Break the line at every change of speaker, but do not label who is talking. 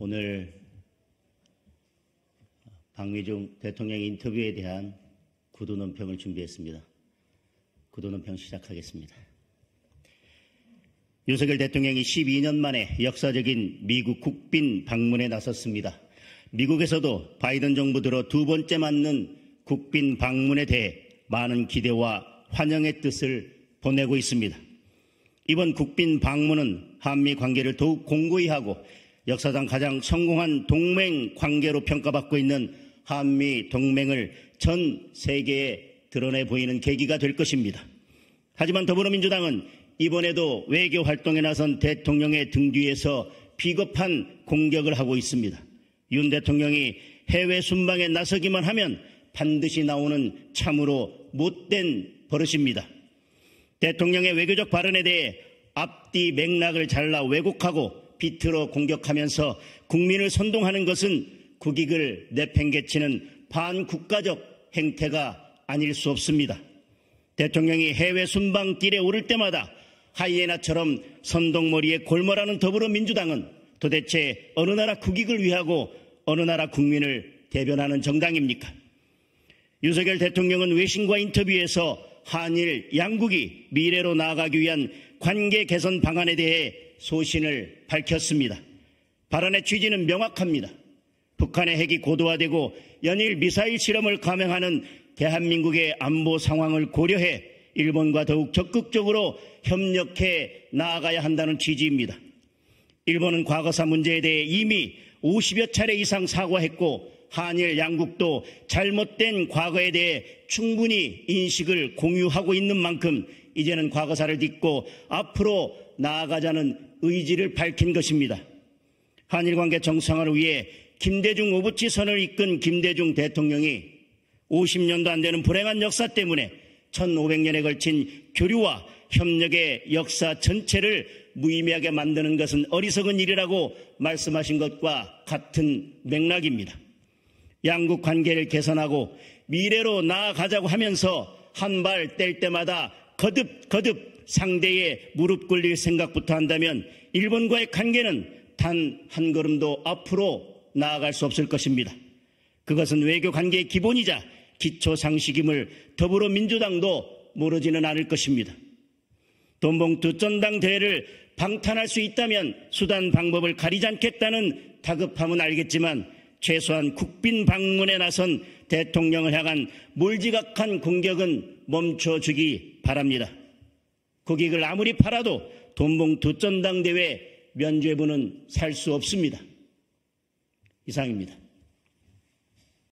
오늘 박미중 대통령 인터뷰에 대한 구두 논평을 준비했습니다. 구두 논평 시작하겠습니다. 윤석열 대통령이 12년 만에 역사적인 미국 국빈 방문에 나섰습니다. 미국에서도 바이든 정부 들어 두 번째 맞는 국빈 방문에 대해 많은 기대와 환영의 뜻을 보내고 있습니다. 이번 국빈 방문은 한미 관계를 더욱 공고히 하고 역사상 가장 성공한 동맹 관계로 평가받고 있는 한미 동맹을 전 세계에 드러내 보이는 계기가 될 것입니다. 하지만 더불어민주당은 이번에도 외교 활동에 나선 대통령의 등 뒤에서 비겁한 공격을 하고 있습니다. 윤 대통령이 해외 순방에 나서기만 하면 반드시 나오는 참으로 못된 버릇입니다. 대통령의 외교적 발언에 대해 앞뒤 맥락을 잘라 왜곡하고 비트로 공격하면서 국민을 선동하는 것은 국익을 내팽개치는 반국가적 행태가 아닐 수 없습니다. 대통령이 해외 순방길에 오를 때마다 하이에나처럼 선동머리에 골몰하는 더불어민주당은 도대체 어느 나라 국익을 위하고 어느 나라 국민을 대변하는 정당입니까? 윤석열 대통령은 외신과 인터뷰에서 한일 양국이 미래로 나아가기 위한 관계 개선 방안에 대해 소신을 밝혔습니다. 발언의 취지는 명확합니다. 북한의 핵이 고도화되고 연일 미사일 실험을 감행하는 대한민국의 안보 상황을 고려해 일본과 더욱 적극적으로 협력해 나아가야 한다는 취지입니다. 일본은 과거사 문제에 대해 이미 50여 차례 이상 사과했고 한일 양국도 잘못된 과거에 대해 충분히 인식을 공유하고 있는 만큼 이제는 과거사를 딛고 앞으로 나아가자는 의지를 밝힌 것입니다. 한일 관계 정상화를 위해 김대중 오부치 선을 이끈 김대중 대통령이 50년도 안 되는 불행한 역사 때문에 1500년에 걸친 교류와 협력의 역사 전체를 무의미하게 만드는 것은 어리석은 일이라고 말씀하신 것과 같은 맥락입니다. 양국 관계를 개선하고 미래로 나아가자고 하면서 한 발 뗄 때마다 거듭 거듭 상대의 무릎 꿇릴 생각부터 한다면 일본과의 관계는 단 한 걸음도 앞으로 나아갈 수 없을 것입니다. 그것은 외교 관계의 기본이자 기초 상식임을 더불어민주당도 모르지는 않을 것입니다. 돈봉투 전당대회를 방탄할 수 있다면 수단 방법을 가리지 않겠다는 다급함은 알겠지만 최소한 국빈 방문에 나선 대통령을 향한 몰지각한 공격은 멈춰주기 바랍니다. 고객을 아무리 팔아도 돈봉투 전당대회 면죄부는 살 수 없습니다. 이상입니다.